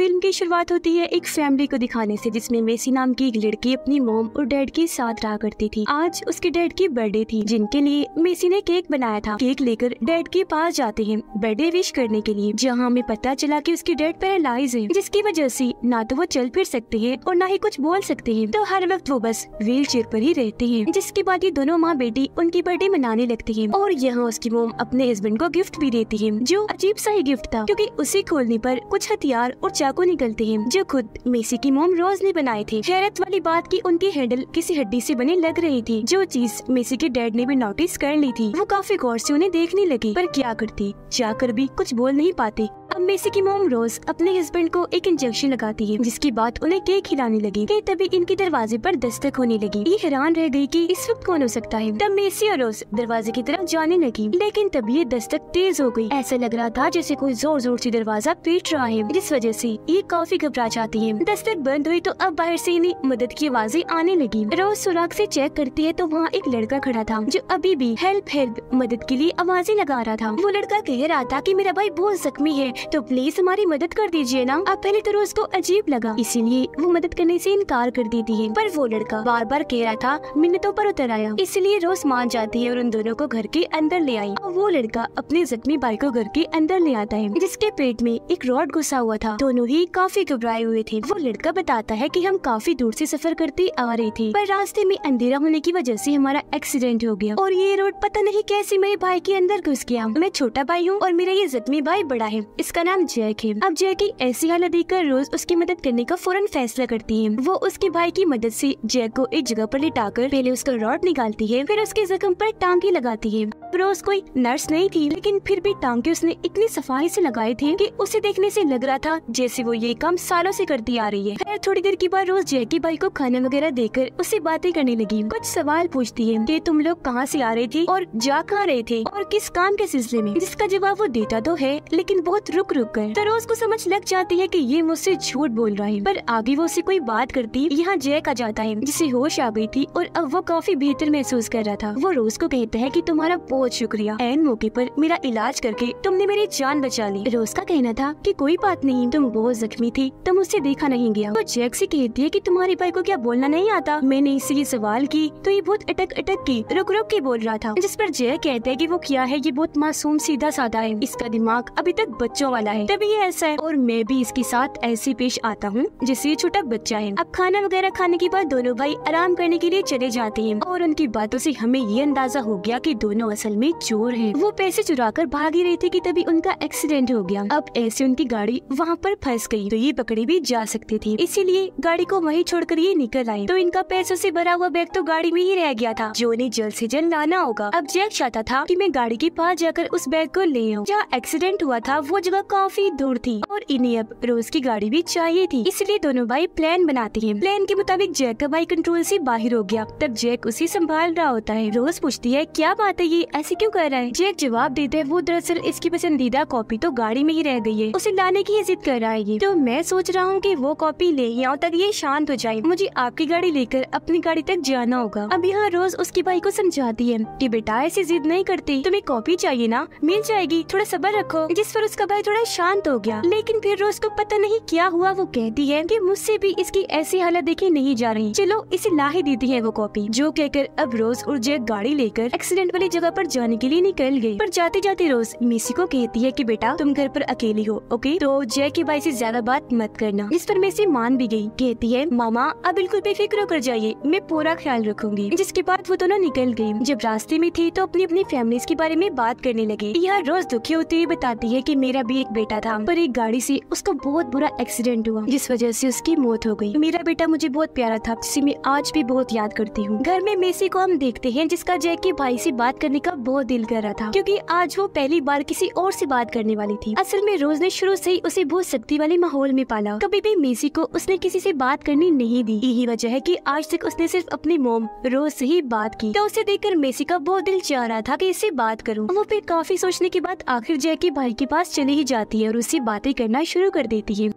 Film की शुरुआत होती है एक फैमिली को दिखाने से जिसमें मेसी नाम की एक लड़की अपनी मोम और डैड के साथ रहा करती थी आज उसके डैड की बर्थडे थी जिनके लिए मेसी ने केक बनाया था केक लेकर डैड के पास जाते हैं बर्थडे विश करने के लिए जहाँ हमें पता चला की उसके डैड पैरालाइज है जिसकी वजह से न तो वो चल फिर सकते है और न ही कुछ बोल सकते है तो हर वक्त वो बस व्हील चेयर पर ही रहते हैं जिसके बाद ये दोनों माँ बेटी उनकी बर्थडे मनाने लगती है और यहाँ उसकी मोम अपने हस्बैंड को गिफ्ट भी देती है जो अजीब सा ही गिफ्ट था क्यूँकी उसे खोलने पर कुछ हथियार और को निकलते हैं जो खुद मेसी की मोम रोज ने बनाए थे हैरत वाली बात की उनकी हैंडल किसी हड्डी से बने लग रही थी जो चीज मेसी के डैड ने भी नोटिस कर ली थी वो काफी गौर से उन्हें देखने लगी पर क्या करती जाकर भी कुछ बोल नहीं पाती अब मेसी की मोम रोज अपने हस्बैंड को एक इंजेक्शन लगाती है जिसकी बात उन्हें केक खिलाने लगी के तभी इनके दरवाजे पर दस्तक होने लगी ये हैरान रह गई कि इस वक्त कौन हो सकता है तब मेसी और रोज दरवाजे की तरफ जाने लगी लेकिन तभी ये दस्तक तेज हो गई ऐसा लग रहा था जैसे कोई जोर जोर से दरवाजा पीट रहा है जिस वजह से थी ये काफी घबरा जाती है दस्तक बंद हुई तो अब बाहर से इन्हें मदद की आवाजें आने लगी रोज सुराख से चेक करती है तो वहाँ एक लड़का खड़ा था जो अभी भी हेल्प हेल्प मदद के लिए आवाजें लगा रहा था वो लड़का कह रहा था कि मेरा भाई बहुत जख्मी है तो प्लीज हमारी मदद कर दीजिए ना अब पहले तो रोज को अजीब लगा इसीलिए वो मदद करने से इनकार कर देती है पर वो लड़का बार बार कह रहा था मिन्नतों पर उतर आया इसलिए रोज मान जाती है और उन दोनों को घर के अंदर ले आई और वो लड़का अपने जख्मी भाई को घर के अंदर ले आता है जिसके पेट में एक रॉड घुसा हुआ था दोनों ही काफी घबराए हुए थे वो लड़का बताता है कि हम काफी दूर से सफर करते आ रहे थे पर रास्ते में अंधेरा होने की वजह से हमारा एक्सीडेंट हो गया और ये रोड पता नहीं कैसे मेरे भाई के अंदर घुस गया मैं छोटा भाई हूँ और मेरा ये जख्मी भाई बड़ा है इसका नाम जैक है अब जैक की ऐसी हालत देखकर रोज उसकी मदद करने का फौरन फैसला करती है वो उसके भाई की मदद से जैक को एक जगह पर कर पहले उसका रॉड निकालती है फिर उसके जख्म पर टांगे लगाती है रोज कोई नर्स नहीं थी लेकिन फिर भी टांगे उसने इतनी सफाई से लगाए थे कि उसे देखने से लग रहा था जैसे से वो ये काम सालों से करती आ रही है खैर थोड़ी देर के बाद रोज जैकी भाई को खाना वगैरह देकर उससे बातें करने लगी कुछ सवाल पूछती है की तुम लोग कहाँ से आ रहे थे और जा कहाँ रहे थे और किस काम के सिलसिले में जिसका जवाब वो देता तो है लेकिन बहुत रुक रुक कर तो रोज को समझ लग जाती है की ये मुझसे झूठ बोल रहा है पर आगे वो उसे कोई बात करती यहाँ जय आ जाता है जिसे होश आ गई थी और अब वो काफी बेहतर महसूस कर रहा था वो रोज को कहता है की तुम्हारा बहुत शुक्रिया एन मौके पर मेरा इलाज करके तुमने मेरी जान बचा ली रोज का कहना था की कोई बात नहीं तुम बहुत जख्मी थी तुम उससे देखा नहीं गया तो जैक से कहती है की तुम्हारे भाई को क्या बोलना नहीं आता मैंने इसलिए सवाल की तो ये बहुत अटक अटक की रुक रुक के बोल रहा था जिस पर जैक कहते है की वो क्या है ये बहुत मासूम सीधा साधा है इसका दिमाग अभी तक बच्चों वाला है तभी ऐसा है और मैं भी इसके साथ ऐसे पेश आता हूँ जिससे छोटा बच्चा है अब खाना वगैरह खाने के बाद दोनों भाई आराम करने के लिए चले जाते हैं और उनकी बातों से हमें ये अंदाजा हो गया कि दोनों असल में चोर हैं। वो पैसे चुरा कर भाग ही रहे थे कि तभी उनका एक्सीडेंट हो गया अब ऐसे उनकी गाड़ी वहाँ पर फंस गई तो ये पकड़ी भी जा सकती थी इसीलिए गाड़ी को छोड़ छोड़कर ये निकल आए तो इनका पैसों से भरा हुआ बैग तो गाड़ी में ही रह गया था जो उन्हें जल्द ऐसी जल्द लाना होगा अब जैक चाहता था की मैं गाड़ी के पास जाकर उस बैग को ले आऊँ जहाँ एक्सीडेंट हुआ था वो जगह काफी दूर थी और इन्हें अब रोज की गाड़ी भी चाहिए थी इसलिए दोनों भाई प्लान बनाते हैं प्लान के मुताबिक जैक का भाई कंट्रोल से बाहर हो गया तब जैक उसे संभाल रहा होता है रोज पूछती है क्या बात है ये ऐसे क्यों कर रहा है जैक जवाब देता है वो दरअसल इसकी पसंदीदा कॉपी तो गाड़ी में ही रह गई है उसे लाने की इज्जत कर रहा है आएगी तो मैं सोच रहा हूँ की वो कॉपी ले यहाँ तक ये शांत हो जाए मुझे आपकी गाड़ी लेकर अपनी गाड़ी तक जाना होगा अब यहाँ रोज उसकी भाई को समझाती है कि बेटा ऐसी जिद नहीं करती तुम्हें कॉपी चाहिए ना मिल जाएगी थोड़ा सबर रखो जिस पर उसका भाई थोड़ा शांत हो गया लेकिन फिर रोज को पता नहीं क्या हुआ वो कहती है की मुझसे भी इसकी ऐसी हालत देखी नहीं जा रही चलो इसे ही देती है वो कॉपी जो कहकर अब रोज और जय गाड़ी लेकर एक्सीडेंट वाली जगह पर जाने के लिए निकल गयी पर जाते जाते रोज मिसी को कहती है की बेटा तुम घर पर अकेली हो ओके तो जय की भाई से से ज्यादा बात मत करना इस पर मैं इसे मान भी गई कहती है मामा अब बिल्कुल बेफिक्र कर जाइए मैं पूरा ख्याल रखूंगी जिसके बाद वो दोनों निकल गयी जब रास्ते में थी तो अपनी अपनी फैमिली के बारे में बात करने लगी यह रोज दुखी होते हुए बताती है की मेरा भी एक बेटा था पर एक गाड़ी ऐसी उसका बहुत बुरा एक्सीडेंट हुआ जिस वजह ऐसी उसकी मौत हो गयी मेरा बेटा मुझे बहुत प्यारा था जिसे मैं आज भी बहुत याद करती हूँ घर में मेसी को हम देखते हैं जिसका के भाई से बात करने का बहुत दिल कर रहा था क्योंकि आज वो पहली बार किसी और से बात करने वाली थी असल में रोज ने शुरू से ही उसे बहुत शक्ति वाले माहौल में पाला कभी तो भी मेसी को उसने किसी से बात करनी नहीं दी यही वजह है कि आज तक उसने सिर्फ अपने मोम रोज से ही बात की तो उसे देखकर मेसी का बहुत दिल चाह रहा था कि इससे बात करूं। वो फिर काफी सोचने के बाद आखिर जय के भाई के पास चली ही जाती है और उससे बातें करना शुरू कर देती है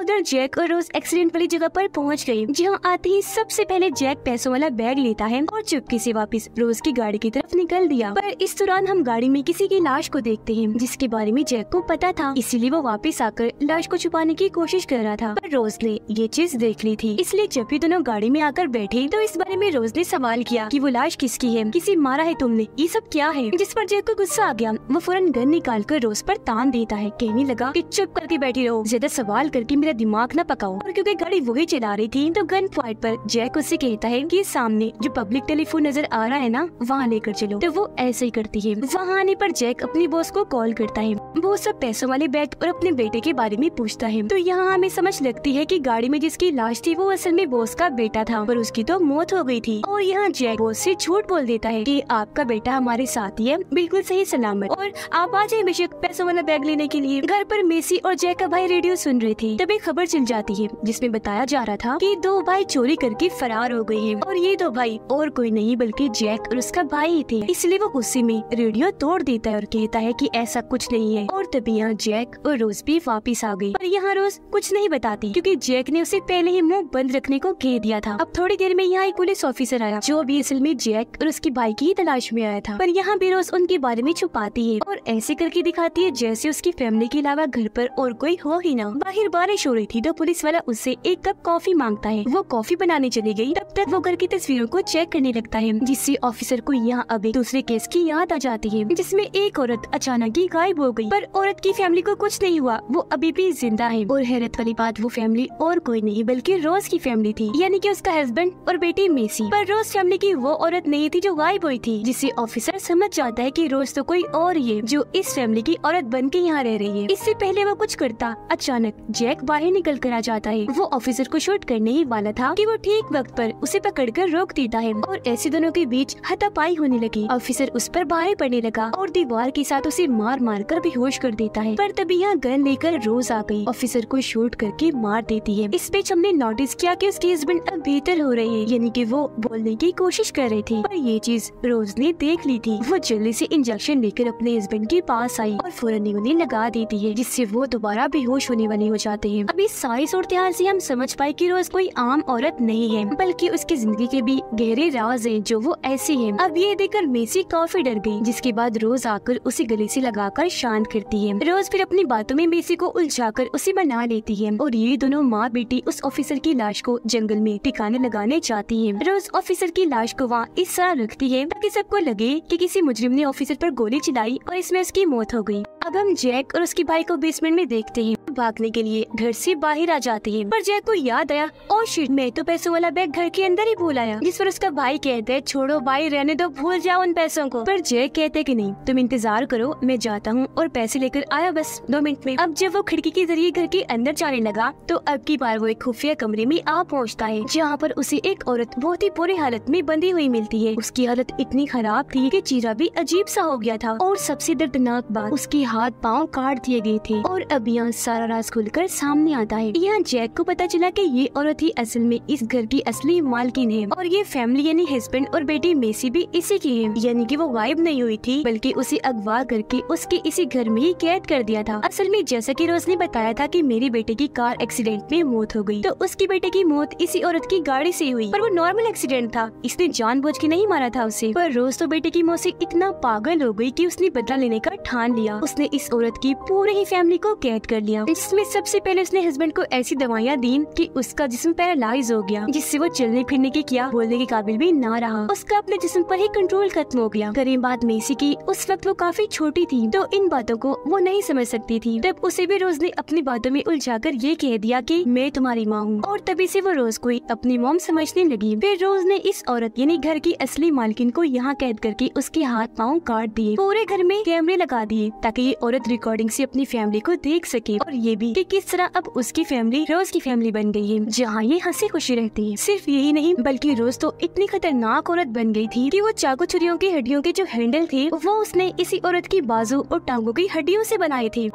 उधर जैक और रोज एक्सीडेंट वाली जगह पर पहुंच गई जहां आते ही सबसे पहले जैक पैसों वाला बैग लेता है और चुपके से वापस रोज की गाड़ी की तरफ निकल दिया पर इस दौरान हम गाड़ी में किसी की लाश को देखते हैं जिसके बारे में जैक को पता था इसीलिए वो वापस आकर लाश को छुपाने की कोशिश कर रहा था पर रोज ने ये चीज देख ली थी इसलिए जब भी दोनों गाड़ी में आकर बैठे तो इस बारे में रोज ने सवाल किया कि वो लाश किसकी है किसी मारा है तुमने ये सब क्या है जिस पर जैक को गुस्सा आ गया वो फौरन गन निकाल कर रोज पर तान देता है कहने लगा की चुप करके बैठी रहो ज्यादा सवाल करके मेरा दिमाग न पकाओ और क्योंकि गाड़ी वही चला रही थी तो गन पॉइंट पर जैक उससे कहता है कि सामने जो पब्लिक टेलीफोन नजर आ रहा है ना वहाँ लेकर चलो तो वो ऐसे ही करती है वहाँ आने पर जैक अपनी बॉस को कॉल करता है वो सब पैसों वाले बैग और अपने बेटे के बारे में पूछता है तो यहाँ हमें समझ लगती है की गाड़ी में जिसकी लाश थी वो असल में बॉस का बेटा था पर उसकी तो मौत हो गयी थी और यहाँ जैक बॉस ऐसी झूठ बोल देता है की आपका बेटा हमारे साथ ही है बिल्कुल सही सलामत और आप आ जाए बेशक पैसों वाला बैग लेने के लिए घर पर मेसी और जैक का भाई रेडियो सुन रहे थे जब एक खबर चल जाती है जिसमें बताया जा रहा था कि दो भाई चोरी करके फरार हो गए हैं और ये दो भाई और कोई नहीं बल्कि जैक और उसका भाई ही थे इसलिए वो गुस्से में रेडियो तोड़ देता है और कहता है कि ऐसा कुछ नहीं है और तभी यहाँ जैक और रोज भी वापिस आ गई और यहाँ रोज कुछ नहीं बताती क्यूँकी जैक ने उसे पहले ही मुंह बंद रखने को कह दिया था अब थोड़ी देर में यहाँ एक पुलिस ऑफिसर आया जो भी असल में जैक और उसकी भाई की ही तलाश में आया था पर यहाँ भी रोज उनके बारे में छुपाती है और ऐसे करके दिखाती है जैसे उसकी फैमिली के अलावा घर पर और कोई हो ही ना बाहर बारिश बारिश हो रही थी तो पुलिस वाला उससे एक कप कॉफी मांगता है वो कॉफी बनाने चली गई तब तक वो घर की तस्वीरों को चेक करने लगता है जिससे ऑफिसर को यहाँ अब एक दूसरे केस की याद आ जाती है जिसमे एक औरत अचानक ही गायब हो गयी पर औरत की फैमिली को कुछ नहीं हुआ वो अभी भी जिंदा है और हैरत वाली बात वो फैमिली और कोई नहीं बल्कि रोज की फैमिली थी यानी की उसका हस्बैंड और बेटी मेसी पर रोज फैमिली की वो औरत नहीं थी जो गायब हुई थी जिससे ऑफिसर समझ जाता है कि रोज तो कोई और ही है जो इस फैमिली की औरत बन के यहाँ रह रही है इससे पहले वो कुछ करता अचानक जैक बाहर निकल कर आ जाता है वो ऑफिसर को शूट करने ही वाला था कि वो ठीक वक्त पर उसे पकड़ कर रोक देता है और ऐसे दोनों के बीच हथापाई होने लगी ऑफिसर उस पर बाहर पड़ने लगा और दीवार के साथ उसे मार मार कर बेहोश कर देता है पर तभी यहाँ गन लेकर रोज आ गई ऑफिसर को शूट करके मार देती है इस बीच हमने नोटिस किया कि उसके हस्बैंड अब बेहतर हो रहे हैं यानी कि वो बोलने की कोशिश कर रहे थे पर ये चीज रोज ने देख ली थी वो जल्दी से इंजेक्शन लेकर अपने हस्बैंड के पास आई और फौरन उन्हें लगा देती है जिससे वो दोबारा बेहोश होने वाले हो जाते हैं चाहिए अभी इस सारी सूरत ऐसी हम समझ पाए की रोज कोई आम औरत नहीं है बल्कि उसकी जिंदगी के भी गहरे राज है जो वो ऐसी है अब ये देखकर मेसी काफी डर गयी जिसके बाद रोज आकर उसे गले से लगाकर शांत करती है रोज फिर अपनी बातों में मेसी को उलझाकर उसे बना लेती है और ये दोनों माँ बेटी उस ऑफिसर की लाश को जंगल में ठिकाने लगाने जाती है रोज ऑफिसर की लाश को वहाँ इस तरह रखती है ताकि सबको लगे कि किसी मुजरिम ने ऑफिसर पर गोली चलाई और इसमें उसकी मौत हो गई अब हम जैक और उसके भाई को बेसमेंट में देखते हैं भागने के लिए घर से बाहर आ जाते है पर जय को याद आया और शीट मैं तो पैसों वाला बैग घर के अंदर ही भूल आया जिस पर उसका भाई कहते है छोड़ो भाई रहने दो भूल जाओ उन पैसों को पर जय कहते की नहीं तुम इंतजार करो मैं जाता हूँ और पैसे लेकर आया बस दो मिनट में अब जब वो खिड़की के जरिए घर के अंदर जाने लगा तो अब की बार वो एक खुफिया कमरे में आ पहुँचता है जहाँ पर उसे एक औरत बहुत ही बुरी हालत में बंधी हुई मिलती है उसकी हालत इतनी खराब थी कि चीरा भी अजीब सा हो गया था और सबसे दर्दनाक बात उसके हाथ पाँव काट दिए गए थे और अब यहाँ सारा राज खुलकर सामने आता है यहाँ जैक को पता चला कि ये औरत ही असल में इस घर की असली मालकिन है और ये फैमिली यानी हस्बैंड और बेटी मेसी भी इसी की है यानी कि वो गायब नहीं हुई थी बल्कि उसे अगवा करके उसके इसी घर में ही कैद कर दिया था असल में जैसा की रोज ने बताया था की मेरी बेटे की कार एक्सीडेंट में मौत हो गयी तो उसकी बेटे की मौत इसी औरत की गाड़ी ऐसी हुई पर वो नॉर्मल एक्सीडेंट था इसने जान के नहीं मारा था उसे पर रोज तो बेटे की मौत ऐसी इतना पागल हो गई कि उसने बदला लेने का ठान लिया उसने इस औरत की पूरी ही फैमिली को कैद कर लिया इसमें सबसे पहले उसने हस्बैंड को ऐसी दवाइयाँ दी कि उसका जिसम पैरालाइज हो गया जिससे वो चलने फिरने के क्या बोलने के काबिल भी ना रहा उसका अपने जिसम पर ही कंट्रोल खत्म हो गया करें बात मेसी की उस वक्त वो काफी छोटी थी तो इन बातों को वो नहीं समझ सकती थी तब उसे भी रोज ने अपनी बातों में उलझा कर ये कह दिया की मैं तुम्हारी माँ हूँ और तभी से वो रोज को अपनी मोम समझने लगी फिर रोज ने इस औरत यानी घर की असली मालकिन को यहाँ कैद करके उसके हाथ पाँव काट दिए पूरे घर में कैमरे लगा दिए ताकि ये औरत रिकॉर्डिंग से अपनी फैमिली को देख सके और ये भी कि किस तरह अब उसकी फैमिली रोज की फैमिली बन गई है जहाँ ये हंसी खुशी रहती है सिर्फ यही नहीं बल्कि रोज तो इतनी खतरनाक औरत बन गई थी कि वो चाकू छुरियों की हड्डियों के जो हैंडल थे वो उसने इसी औरत की बाजू और टांगों की हड्डियों से बनाए थे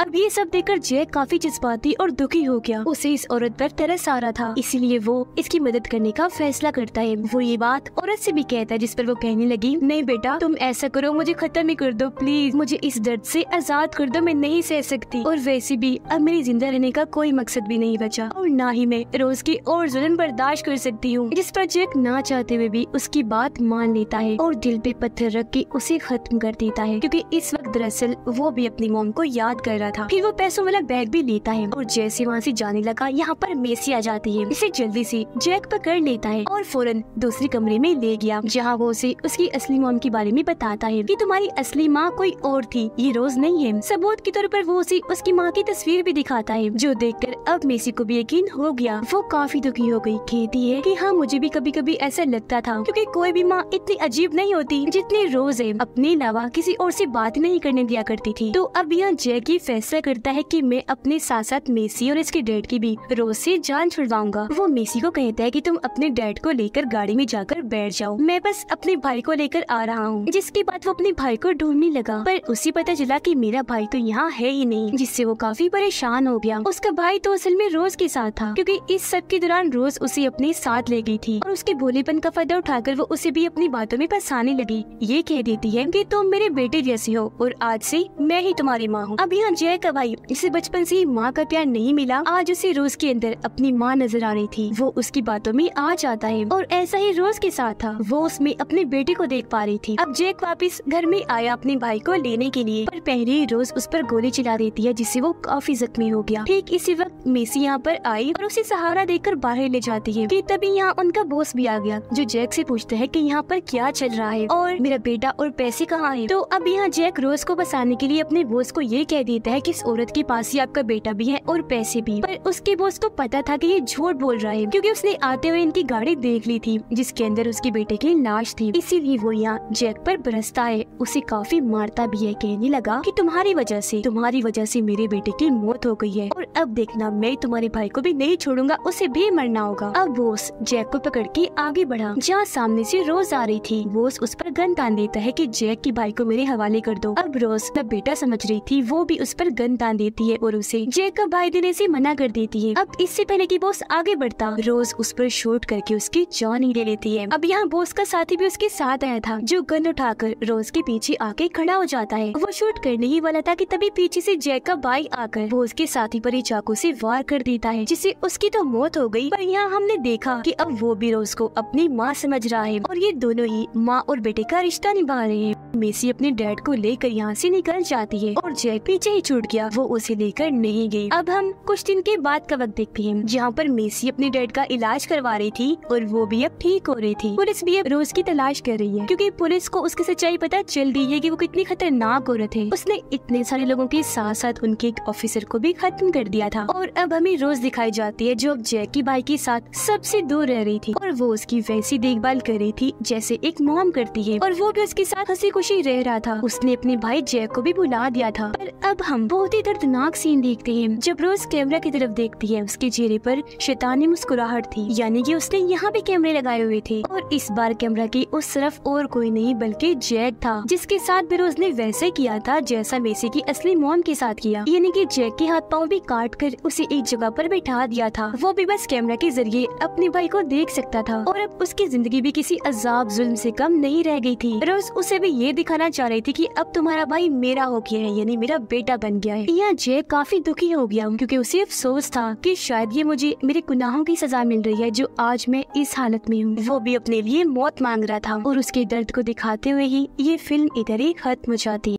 अब ये सब देखकर जय काफी जज्बाती और दुखी हो गया उसे इस औरत पर तरस आ रहा था इसीलिए वो इसकी मदद करने का फैसला करता है वो ये बात औरत से भी कहता है जिस पर वो कहने लगी नहीं बेटा तुम ऐसा करो मुझे खत्म ही कर दो प्लीज मुझे इस दर्द से आजाद कर दो मैं नहीं सह सकती और वैसे भी अब मेरी जिंदा रहने का कोई मकसद भी नहीं बचा और ना ही मैं रोज की और जुलम बर्दाश्त कर सकती हूँ जिस पर जैक ना चाहते हुए भी उसकी बात मान लेता है और दिल पे पत्थर रख के उसे खत्म कर देता है क्यूँकी इस वक्त दरअसल वो भी अपनी मोम को याद कर रहा था फिर वो पैसों वाला बैग भी लेता है और जैसे वहाँ से जाने लगा यहाँ पर मेसी आ जाती है इसे जल्दी से जैक पकड़ लेता है और फौरन दूसरे कमरे में ले गया जहाँ वो उसे उसकी असली मोम के बारे में बताता है की तुम्हारी असली माँ कोई और थी ये रोज नहीं है सबूत के तौर पर वो उसे उसकी माँ की तस्वीर भी दिखाता है जो कर अब मेसी को भी यकीन हो गया वो काफी दुखी हो गयी कहती है की हाँ मुझे भी कभी कभी ऐसा लगता था क्यूँकी कोई भी माँ इतनी अजीब नहीं होती जितनी रोज अपने अलावा किसी और ऐसी बात नहीं करने दिया करती थी तो अब यहाँ जैक की फैसला करता है कि मैं अपने साथ साथ मेसी और इसके डैड की भी रोज से जान छुड़वाऊंगा वो मेसी को कहता है कि तुम अपने डैड को लेकर गाड़ी में जाकर बैठ जाओ मैं बस अपने भाई को लेकर आ रहा हूँ जिसके बाद वो अपने भाई को ढूंढने लगा पर उसे पता चला कि मेरा भाई तो यहाँ है ही नहीं जिससे वो काफी परेशान हो गया उसका भाई तो असल में रोज के साथ था क्योंकि इस सब के दौरान रोज उसे अपने साथ ले गई थी और उसके भोलेपन का फायदा उठाकर वो उसे भी अपनी बातों में फंसाने लगी ये कह देती है की तुम मेरे बेटे जैसे हो और आज से मैं ही तुम्हारी माँ हूँ अभी हम जय का भाई जिसे बचपन से ही माँ का प्यार नहीं मिला आज उसे रोज के अंदर अपनी माँ नजर आ रही थी वो उसकी बातों में आ जाता है और ऐसा ही रोज के साथ था वो उसमें अपने बेटे को देख पा रही थी अब जैक वापस घर में आया अपने भाई को लेने के लिए पर पहले रोज उस पर गोली चला देती है जिससे वो काफी जख्मी हो गया ठीक इसी वक्त मेसी यहाँ पर आई और उसे सहारा देकर बाहर ले जाती है तभी यहाँ उनका बॉस भी आ गया जो जैक से पूछता है की यहाँ पर क्या चल रहा है और मेरा बेटा और पैसे कहाँ है तो अब यहाँ जैक रोज को बसाने के लिए अपने बोस को ये कह देता है है कि इस औरत के पास ही आपका बेटा भी है और पैसे भी पर उसके बॉस को पता था कि ये झूठ बोल रहा है क्योंकि उसने आते हुए इनकी गाड़ी देख ली थी जिसके अंदर उसके बेटे की लाश थी इसीलिए वो यहाँ जैक पर बरसता है उसे काफी मारता भी है कहने लगा कि तुम्हारी वजह से तुम्हारी वजह से मेरे बेटे की मौत हो गई है और अब देखना मैं तुम्हारे भाई को भी नहीं छोड़ूंगा उसे भी मरना होगा अब बोस जैक को पकड़ के आगे बढ़ा जहाँ सामने से रोज आ रही थी बोस उस पर गन तान देता है की जैक की भाई को मेरे हवाले कर दो अब रोज जब बेटा समझ रही थी वो भी उस पर पर गन तान देती है और उसे जेकब भाई देने से मना कर देती है अब इससे पहले की बॉस आगे बढ़ता रोज उस पर शूट करके उसकी जॉन ही ले लेती है अब यहाँ बॉस का साथी भी उसके साथ आया था जो गन उठाकर रोज के पीछे आके खड़ा हो जाता है वो शूट करने ही वाला था कि तभी पीछे से जैकब भाई आकर बोस के साथी पर ही चाकू से वार कर देता है जिससे उसकी तो मौत हो गई पर यहाँ हमने देखा कि अब वो भी रोज को अपनी माँ समझ रहा है और ये दोनों ही माँ और बेटे का रिश्ता निभा रहे हैं मेसी अपने डैड को लेकर यहाँ से निकल जाती है और जैक पीछे ही छूट गया वो उसे लेकर नहीं गई अब हम कुछ दिन के बाद का वक्त देखते हैं जहाँ पर मेसी अपने डैड का इलाज करवा रही थी और वो भी अब ठीक हो रही थी पुलिस भी अब रोज की तलाश कर रही है क्यूँकी पुलिस को उसकी सच्चाई पता चल रही है की वो कितनी खतरनाक औरत है उसने इतने सारे लोगों के साथ साथ उनके एक ऑफिसर को भी खत्म कर दिया था और अब हमें रोज दिखाई जाती है जो अब जैक की बाई के साथ सबसे दूर रह रही थी और वो उसकी वैसी देखभाल कर रही थी जैसे एक मॉम करती है और वो भी उसके साथ हंसी ही रह रहा था उसने अपने भाई जय को भी बुला दिया था पर अब हम बहुत ही दर्दनाक सीन देखते हैं जब रोज कैमरा की तरफ देखती है उसके चेहरे पर शैतानी मुस्कुराहट थी यानी कि उसने यहाँ भी कैमरे लगाए हुए थे और इस बार कैमरा की उस तरफ और कोई नहीं बल्कि जैक था जिसके साथ बेरोज ने वैसे किया था जैसा मेसी की असली मोम के साथ किया यानी कि जैक के हाथ पाँव भी काट कर उसे एक जगह आरोप बैठा दिया था वो भी बस कैमरा के जरिए अपने भाई को देख सकता था और अब उसकी जिंदगी भी किसी अजाब जुल्म ऐसी कम नहीं रह गई थी रोज उसे भी ये दिखाना चाह रही थी कि अब तुम्हारा भाई मेरा हो गया है यानी मेरा बेटा बन गया है यहाँ जय काफी दुखी हो गया क्योंकि उसे अफसोस था कि शायद ये मुझे मेरे गुनाहों की सजा मिल रही है जो आज मैं इस हालत में हूँ वो भी अपने लिए मौत मांग रहा था और उसके दर्द को दिखाते हुए ही ये फिल्म इधर ही खत्म हो जाती